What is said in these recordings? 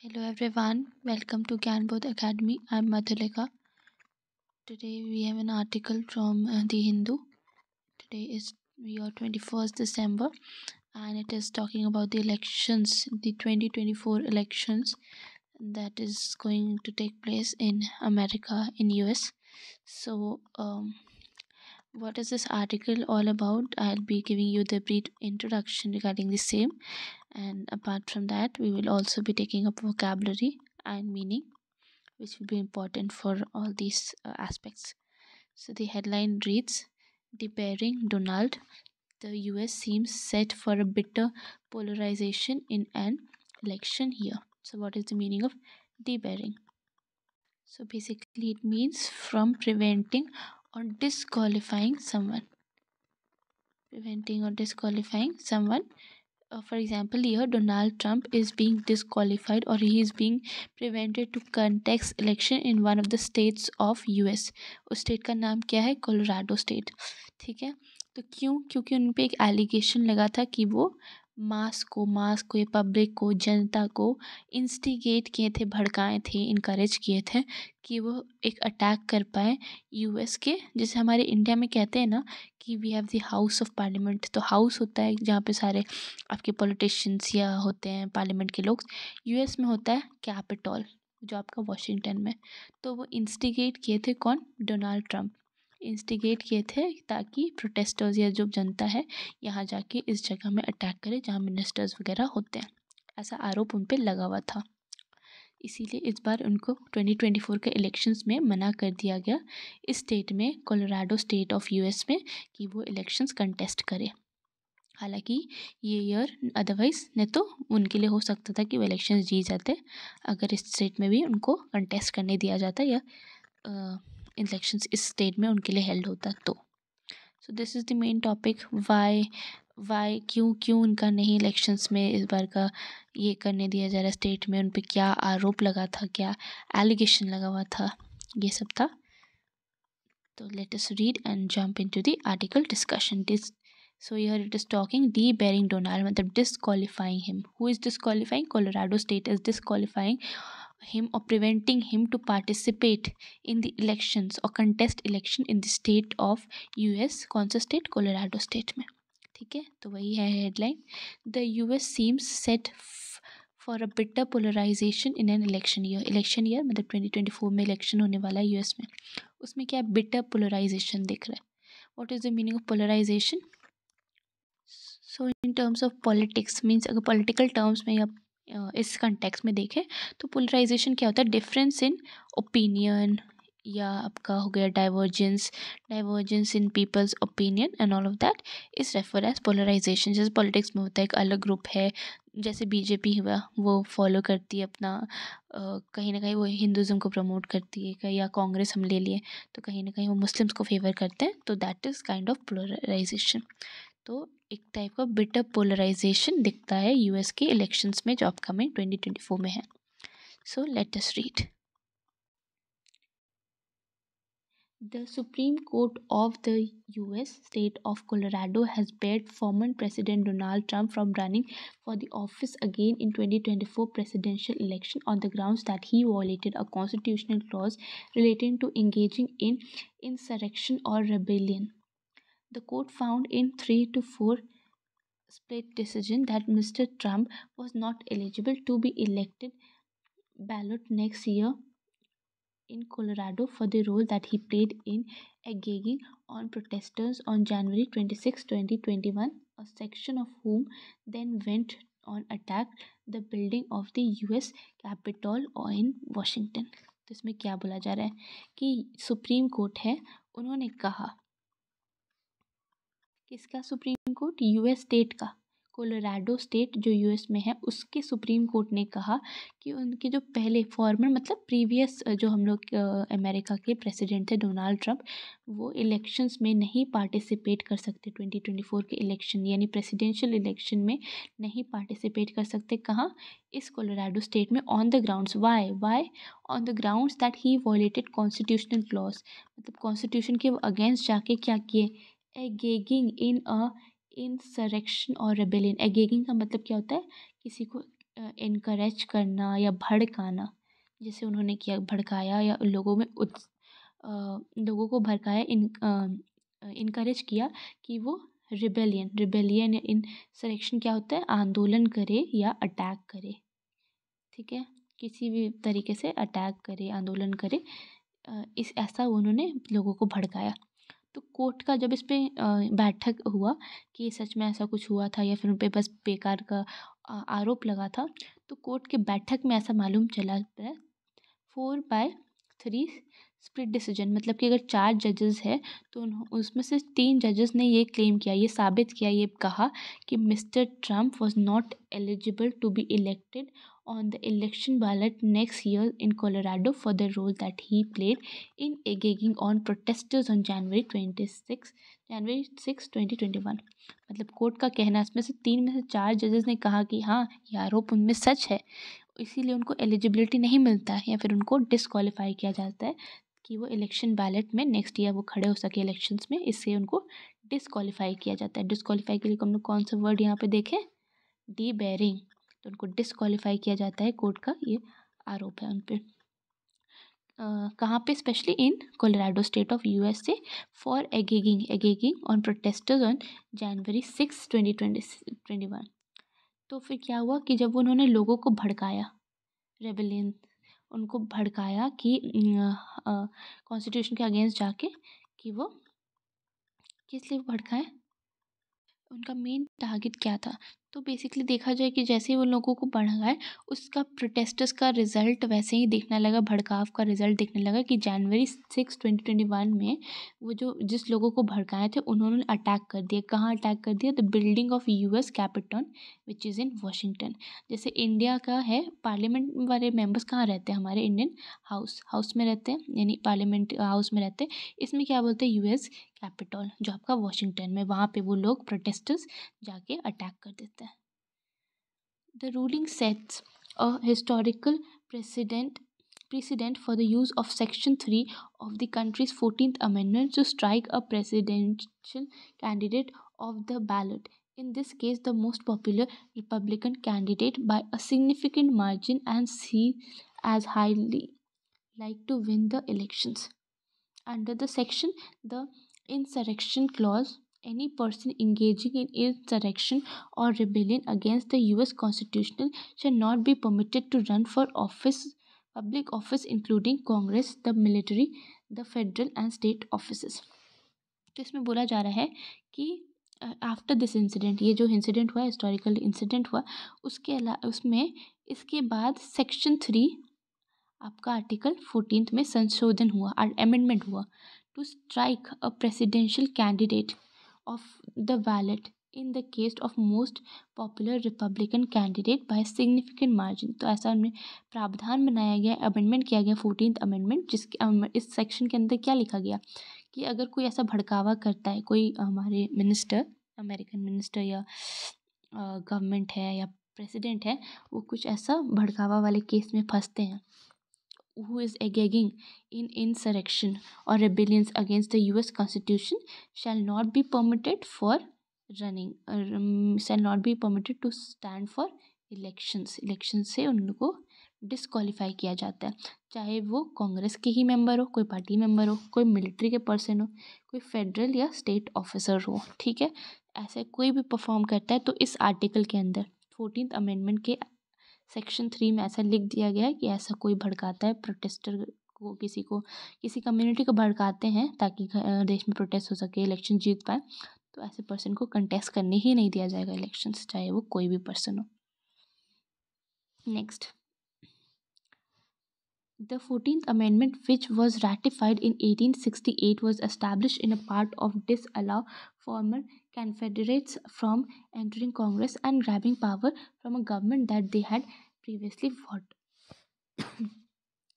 Hello everyone, welcome to Canbodh Academy. I'm Madhulika. Today we have an article from uh, The Hindu. Today is your 21st December and it is talking about the elections, the 2024 elections that is going to take place in America, in US. So, um, what is this article all about? I'll be giving you the brief introduction regarding the same and apart from that we will also be taking up vocabulary and meaning which will be important for all these uh, aspects so the headline reads depairing donald the us seems set for a bitter polarization in an election here." so what is the meaning of debarring so basically it means from preventing or disqualifying someone preventing or disqualifying someone for example यह Donald Trump is being disqualified और he is being prevented to contest election in one of the states of U S उस state का नाम क्या है Colorado state ठीक है तो क्यों क्योंकि उन पर एक एलिगेशन लगा था कि वो मास को मास को या पब्लिक को जनता को इंस्टिगेट किए थे भड़काए थे इनक्रेज किए थे कि वो एक अटैक कर पाए यू एस के जैसे हमारे इंडिया में कहते हैं ना कि we have the house of parliament तो हाउस होता है जहाँ पे सारे आपके पॉलिटिशियंस या होते हैं पार्लियामेंट के लोग यू एस में होता है कैपिटॉल जो आपका वॉशिंगटन में तो वो इंस्टिगेट किए थे कौन डोनाल्ड ट्रंप इंस्टिगेट किए थे ताकि प्रोटेस्टर्स या जो जनता है यहाँ जाके इस जगह में अटैक करे जहाँ मिनिस्टर्स वगैरह होते हैं ऐसा आरोप उन पर लगा हुआ था इसीलिए इस बार उनको 2024 के इलेक्शंस में मना कर दिया गया इस स्टेट में कोलोराडो स्टेट ऑफ यूएस में कि वो इलेक्शंस कंटेस्ट करें हालांकि ये ईयर अदरवाइज नहीं तो उनके लिए हो सकता था कि वो इलेक्शंस जीत जाते अगर इस स्टेट में भी उनको कंटेस्ट करने दिया जाता या आ, इलेक्शन इस स्टेट में उनके लिए हेल्ड होता तो so this is the main topic why why क्यों क्यों उनका नहीं इलेक्शंस में इस बार का ये करने दिया जा रहा है स्टेट में उन पर क्या आरोप लगा था क्या एलिगेशन लगा हुआ था ये सब था तो let us read and jump into the article discussion this year it is talking debarring Donald मतलब disqualifying him who is disqualifying Colorado state is disqualifying him or preventing him to participate in the elections or contest election in the state of US कौन state Colorado state में ठीक है तो वही है headline the US seems set for a bitter polarization in an election year election year मतलब 2024 में election होने वाला है US में उसमें क्या bitter polarization देख रहा है what is the meaning of polarization so in terms of politics means अगर political terms में या इस कंटेक्स में देखें तो पोलराइजेशन क्या होता है डिफरेंस इन ओपिनियन या आपका हो गया divergence divergence in people's opinion and all of that is refer as polarisation जैसे पॉलिटिक्स में होता है एक अलग ग्रुप है जैसे बीजेपी हुआ वो फॉलो करती है अपना कहीं ना कहीं वो हिंदुज़म को प्रमोट करती है कहीं या कांग्रेस हम ले लिए तो कहीं ना कहीं वो मुस्लिम्स को फेवर करते हैं तो that is kind of polarisation तो एक टाइप का बिटर पोलराइजेशन दिखता है यूएस के इलेक्शंस में जो अपकमिंग 2024 में है so let us read the supreme court of the US state of Colorado has barred former president Donald Trump from running for the office again in 2024 presidential election on the grounds that he violated a constitutional clause related to engaging in insurrection or rebellion The court found in 3 to 4 split decision that Mr. Trump was not eligible to be elected ballot next year in Colorado for the role that he played in a on protesters on January 26, 2021, a section of whom then went on attack the building of the US Capitol in Washington. तो इसमें क्या बोला जा रहा है कि supreme court है उन्होंने कहा किसका सुप्रीम कोर्ट यूएस स्टेट का कोलोराडो स्टेट जो यूएस में है उसके सुप्रीम कोर्ट ने कहा कि उनके जो पहले फॉर्मर मतलब प्रीवियस जो हम लोग अमेरिका के प्रेसिडेंट थे डोनाल्ड ट्रंप वो इलेक्शंस में नहीं पार्टिसिपेट कर सकते 2024 के इलेक्शन यानी प्रेसिडेंशियल इलेक्शन में नहीं पार्टिसिपेट कर सकते कहाँ इस कोलोराडो स्टेट में on the grounds why why on the grounds that he violated constitutional clause मतलब कॉन्स्टिट्यूशन के अगेंस्ट जाके क्या किए एगेगिंग इन अ इंसरेक्शन और रेबेलियन एगेगिंग का मतलब क्या होता है किसी को इनक्रेज करना या भड़काना जैसे उन्होंने किया भड़काया या लोगों में उत्स लोगों को भड़काया इन इनक्रेज किया कि वो रिबेलियन रिबेलियन या सरेक्शन क्या होता है आंदोलन करे या अटैक करे ठीक है किसी भी तरीके से अटैक करे आंदोलन करे इस ऐसा उन्होंने लोगों को भड़काया तो कोर्ट का जब इस पर बैठक हुआ कि सच में ऐसा कुछ हुआ था या फिर उन पर बस बेकार का आरोप लगा था तो कोर्ट के बैठक में ऐसा मालूम चला four by three split decision मतलब कि अगर चार जजेस है तो उसमें से तीन जजेस ने ये क्लेम किया ये साबित किया ये कहा कि mister Trump was not eligible to be elected on the election ballot next year in Colorado for the role that he played in egging on protesters on January twenty January six twenty मतलब कोर्ट का कहना इसमें से तीन में से चार जजेस ने कहा कि हाँ ये आरोप उनमें सच है इसीलिए उनको एलिजिबिलिटी नहीं मिलता है या फिर उनको डिसक्वालीफाई किया जाता है कि वो इलेक्शन बैलेट में नेक्स्ट ईयर वो खड़े हो सके इलेक्शंस में इससे उनको डिसक्वालीफाई किया जाता है डिसक्वालीफाई के लिए हम लोग कौन सा वर्ड यहाँ पे देखें डी बैरिंग तो उनको डिसक्वालीफाई किया जाता है कोर्ट का ये आरोप है उन पर कहाँ पे specially in Colorado state of U A for egging egging on protesters on January six twenty twenty twenty one तो फिर क्या हुआ कि जब उन्होंने लोगों को भड़काया रेबेलियन उनको भड़काया कि कॉन्स्टिट्यूशन के अगेंस्ट जाके कि वो किस लिए भड़काएं उनका मेन टारगेट क्या था तो बेसिकली देखा जाए कि जैसे ही उन लोगों को बढ़ाए उसका प्रोटेस्टर्स का रिज़ल्ट वैसे ही देखने लगा भड़काव का रिज़ल्ट देखने लगा कि January six twenty twenty one में वो जो जिस लोगों को भड़काए थे उन्होंने अटैक कर दिया कहाँ अटैक कर दिया the building of U S Capitol which is in Washington जैसे इंडिया का है पार्लियामेंट वाले मेम्बर्स कहाँ रहते हैं हमारे इंडियन हाउस हाउस में रहते हैं यानी पार्लियामेंट हाउस में रहते हैं इसमें क्या बोलते हैं यू एस कैपिटल जो आपका वॉशिंगटन में वहाँ पे वो लोग प्रोटेस्टर्स जाके अटैक कर देते हैं the ruling sets a historical president president for the use of section three of the country's fourteen amendment to strike a presidential candidate of the ballot in this case the most popular Republican candidate by a significant margin and see as highly like to win the elections under the section the insurrection clause any person engaging in insurrection और rebellion against the U S constitutional shade not be permitted to run for office public office including Congress the military the federal and state office तो इसमें बोला जा रहा है कि after this incident ये जो इंसिडेंट हुआ हिस्टोरिकल इंसिडेंट हुआ उसके अला उसमें इसके बाद सेक्शन थ्री आपका आर्टिकल फोर्टीन में संशोधन हुआ अमेंडमेंट हुआ to strike a presidential candidate of the ballot in the case of most popular Republican candidate by significant margin तो ऐसा उनमें प्रावधान बनाया गया अमेंडमेंट किया गया फोर्टीन अमेंडमेंट जिसके इस सेक्शन के अंदर क्या लिखा गया कि अगर कोई ऐसा भड़कावा करता है कोई हमारे मिनिस्टर अमेरिकन मिनिस्टर या गवर्नमेंट है या प्रेसिडेंट है वो कुछ ऐसा भड़कावा वाले केस में फंसते हैं who is engaging in insurrection or rebellions against the US Constitution shall not be permitted for running or, um, shall not be permitted to stand for elections election से उनको डिस्कालीफाई किया जाता है चाहे वो कांग्रेस के ही मेंबर हो कोई पार्टी मेंबर हो कोई मिलिट्री के पर्सन हो कोई फेडरल या स्टेट ऑफिसर हो ठीक है ऐसे कोई भी परफॉर्म करता है तो इस आर्टिकल के अंदर फोर्टीन अमेंडमेंट के सेक्शन थ्री में ऐसा लिख दिया गया है कि ऐसा कोई भड़काता है प्रोटेस्टर को किसी को किसी कम्युनिटी को भड़काते हैं ताकि देश में प्रोटेस्ट हो सके इलेक्शन जीत पाए तो ऐसे पर्सन को कंटेस्ट करने ही नहीं दिया जाएगा इलेक्शन चाहे वो कोई भी पर्सन हो next The 14th Amendment, which was ratified in 1868, was established in a part of disallow former Confederates from entering Congress and grabbing power from a government that they had previously fought.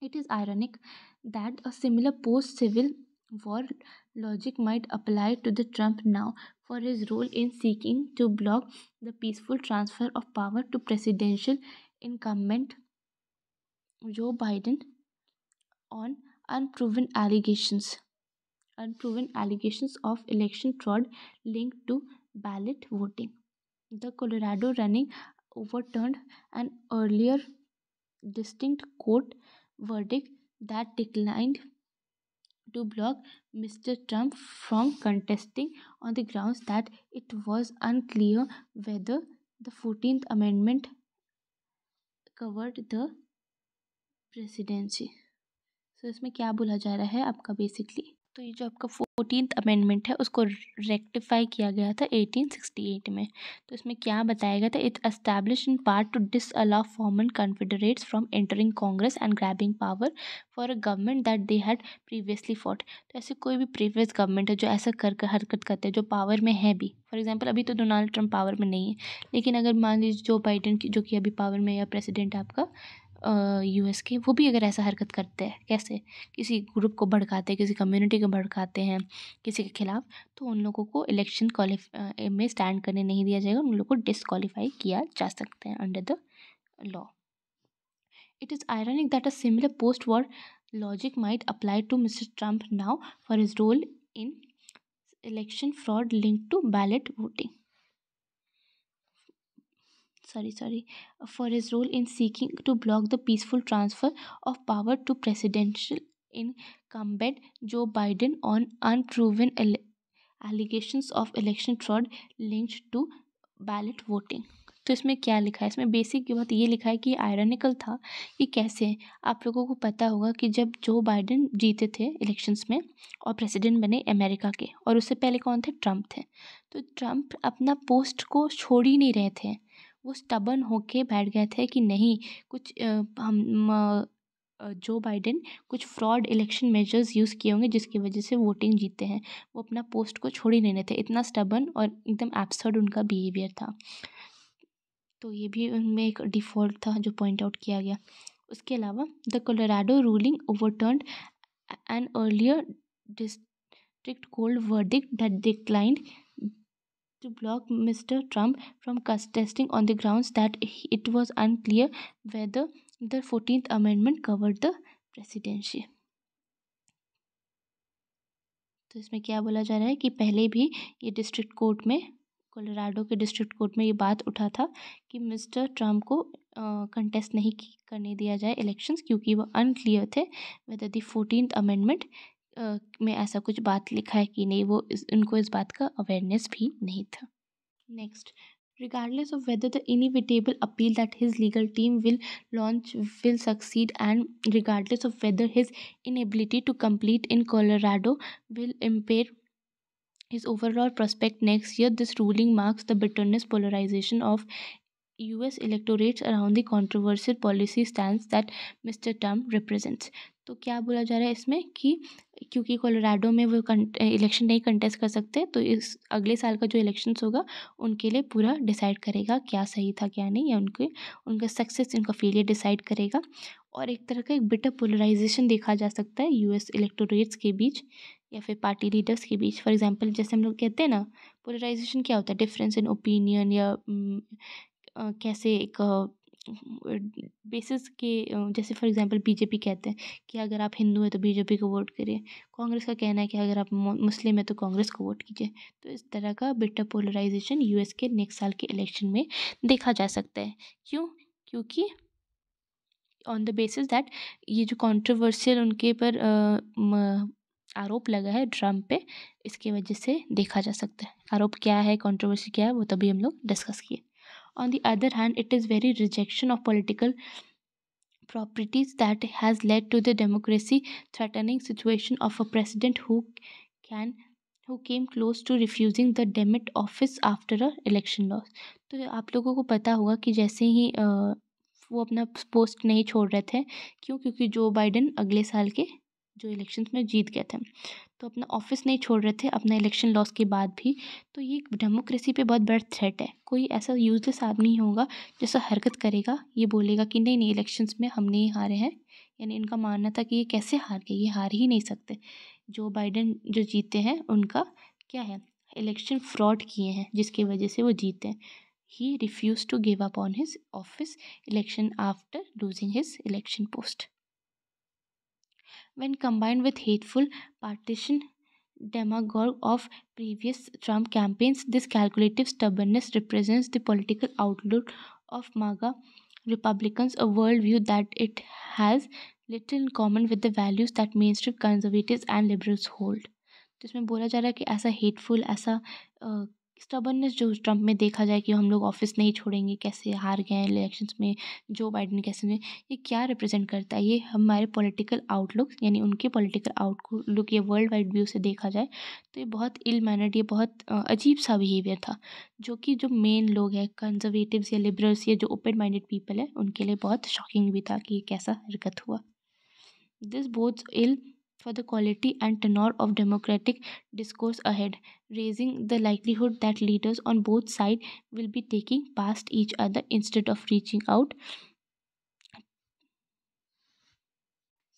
it is ironic that a similar post Civil War logic might apply to the Trump now for his role in seeking to block the peaceful transfer of power to presidential incumbent Joe Biden on unproven allegations unproven allegations of election fraud linked to ballot voting. The Colorado running overturned an earlier distinct court verdict that declined to block Mr. Trump from contesting on the grounds that it was unclear whether the 14th Amendment covered the presidency so इसमें क्या बोला जा रहा है आपका basically तो ये जो आपका फोर्टीन अमेंडमेंट है उसको रेक्टिफाई किया गया था 1868 में तो इसमें क्या बताया गया था it establish in part to disallow former Confederates from entering Congress and grabbing power for a government that they had previously fought तो ऐसे कोई भी प्रीवियस गवर्नमेंट है जो ऐसा कर कर हरकत करते हैं जो पावर में है भी फॉर एग्जाम्पल अभी तो डोनाल्ड ट्रंप पावर में नहीं है लेकिन अगर मान लीजिए जो बाइडन की जो कि अभी पावर में या प्रेसिडेंट आपका यू एस के वो भी अगर ऐसा हरकत करते हैं कैसे किसी ग्रुप को भड़काते हैं किसी कम्युनिटी को भड़काते हैं किसी के खिलाफ़ तो उन लोगों को इलेक्शन क्वालिफाई में स्टैंड करने नहीं दिया जाएगा उन लोगों को डिसक्वालीफाई किया जा सकते हैं under the law it is ironic that a similar post war logic might apply to miss Trump now for his role in election fraud link to ballot voting sorry sorry for his role in seeking to block the peaceful transfer of power to presidential incumbent Joe Biden on unproven alle allegations of election fraud linked to ballot voting. तो इसमें क्या लिखा है इसमें basic की बात ये लिखा है कि आयरनिकल था कि कैसे आप लोगों को पता होगा कि जब जो बाइडन जीते थे इलेक्शंस में और प्रेसिडेंट बने अमेरिका के और उससे पहले कौन थे ट्रम्प थे तो ट्रम्प अपना पोस्ट को छोड़ ही नहीं रहे थे वो हो होके बैठ गए थे कि नहीं कुछ हम जो बाइडेन कुछ फ्रॉड इलेक्शन मेजर्स यूज़ किए होंगे जिसकी वजह से वोटिंग जीते हैं वो अपना पोस्ट को छोड़ ही नहीं रहे थे इतना स्टबन और एकदम एब्सर्ड उनका बिहेवियर था तो ये भी उनमें एक डिफ़ॉल्ट था जो पॉइंट आउट किया गया उसके अलावा the Colorado ruling overturn an earlier district court verdict that declined to block Mr. Trump from contesting on the grounds that it was unclear whether the 14th Amendment covered the presidency. तो इसमें क्या बोला जा रहा है कि पहले भी ये डिस्ट्रिक्ट कोर्ट में कोलोराडो के डिस्ट्रिक्ट कोर्ट में ये बात उठा था कि मिस्टर ट्रम्प को कंटेस्ट नहीं करने दिया जाए इलेक्शंस क्योंकि वो अनक्लियर थे वेदर द फोर्टीन अमेंडमेंट में ऐसा कुछ बात लिखा है कि नहीं वो इस, उनको इस बात का अवेयरनेस भी नहीं था next regardless of whether the inevitable appeal that his legal team will launch will succeed and regardless of whether his inability to complete in Colorado will impair his overall prospect next year this ruling marks the bitterness polarization of U S electorates around the controversial policy stand that mister Trump represents तो क्या बोला जा रहा है इसमें कि क्योंकि Colorado में वो इलेक्शन नहीं कंटेस्ट कर सकते तो इस अगले साल का जो इलेक्शन होगा उनके लिए पूरा डिसाइड करेगा क्या सही था क्या नहीं या उनके उनका सक्सेस उनका फेलियर डिसाइड करेगा और एक तरह का एक बिटर पोलराइजेशन देखा जा सकता है यूएस इलेक्टोरेट्स के बीच या फिर पार्टी लीडर्स के बीच फॉर एग्जाम्पल जैसे हम लोग कहते हैं ना पोलराइजेशन क्या होता है डिफरेंस इन ओपिनियन या कैसे एक बेसिस के जैसे फॉर एग्जांपल बीजेपी कहते हैं कि अगर आप हिंदू हैं तो बीजेपी को वोट करिए कांग्रेस का कहना है कि अगर आप मुस्लिम हैं तो कांग्रेस को वोट कीजिए तो इस तरह का बेटर पोलराइजेशन यूएस के नेक्स्ट साल के इलेक्शन में देखा जा सकता है क्यों क्योंकि ऑन द बेसिस दैट ये जो कॉन्ट्रोवर्शियल उनके पर आरोप लगा है ट्रम्प पे इसके वजह से देखा जा सकता है आरोप क्या है कॉन्ट्रोवर्सी क्या है वो तभी हम लोग डिस्कस किए on the other hand it is very rejection of political properties that has led to the democracy threatening situation of a president who can who came close to refusing the demet office after a election loss तो आप लोगों को पता होगा कि जैसे ही आ, वो अपना पोस्ट नहीं छोड़ रहे थे क्यों क्योंकि जो बाइडन अगले साल के जो इलेक्शंस में जीत गए थे तो अपना ऑफिस नहीं छोड़ रहे थे अपना इलेक्शन लॉस के बाद भी तो ये डेमोक्रेसी पे बहुत बड़ा थ्रेट है कोई ऐसा यूजलेस आदमी होगा जैसा हरकत करेगा ये बोलेगा कि नहीं नहीं इलेक्शंस में हम नहीं हारे हैं यानी इनका मानना था कि ये कैसे हार गए ये हार ही नहीं सकते जो बाइडन जो जीते हैं उनका क्या है इलेक्शन फ्रॉड किए हैं जिसकी वजह से वो जीते हैं he refuse to give up on his office election after losing his election post when combined with hateful partisan demagogue of previous Trump campaigns. This calculative stubbornness represents the political outlook of MAGA Republicans, a worldview that it has little in common with the values that mainstream conservatives and liberals hold. तो इसमें बोला जा रहा है कि ऐसा hateful ऐसा stubbornness जो ट्रंप में देखा जाए कि हम लोग ऑफिस नहीं छोड़ेंगे कैसे हार गए हैं इलेक्शंस में जो बाइडन कैसे में ये क्या रिप्रेजेंट करता है ये हमारे पॉलिटिकल आउटलुक यानी उनके पॉलिटिकल आउटलुक ये वर्ल्ड वाइड व्यू से देखा जाए तो ये बहुत इल मैनर्ड ये बहुत अजीब सा बिहेवियर था जो कि जो मेन लोग हैं कंजर्वेटिव्स या लिबरल्स या जो ओपन माइंडेड पीपल है उनके लिए बहुत शॉकिंग भी था कि ये कैसा हरकत हुआ this bodes ill for the quality and tenor of democratic discourse ahead, raising the likelihood that leaders on both sides will be taking past each other instead of reaching out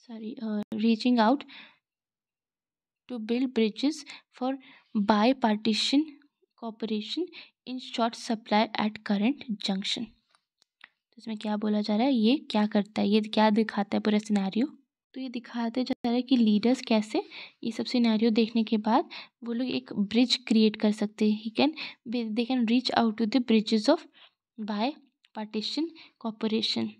sorry uh, reaching out to build bridges for bipartisan cooperation in short supply at current junction इसमें क्या बोला जा रहा है ये क्या करता है ये क्या दिखाता है पूरा सिनेरियो तो ये दिखाते जा रहा है कि लीडर्स कैसे ये सब सिनेरियो देखने के बाद वो लोग एक ब्रिज क्रिएट कर सकते हैं he can they can reach out to the bridges of bipartisan cooperation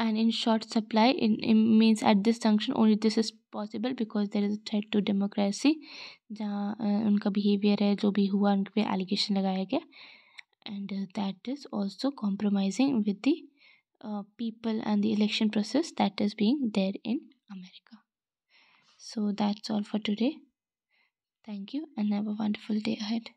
and in short supply in means at this junction only this is possible because there is threat to democracy जहाँ उनका behaviour है जो भी हुआ उनके पे allegation लगाया गया and that is also compromising with the Uh, people and the election process that is being there in America. So that's all for today. Thank you and have a wonderful day ahead.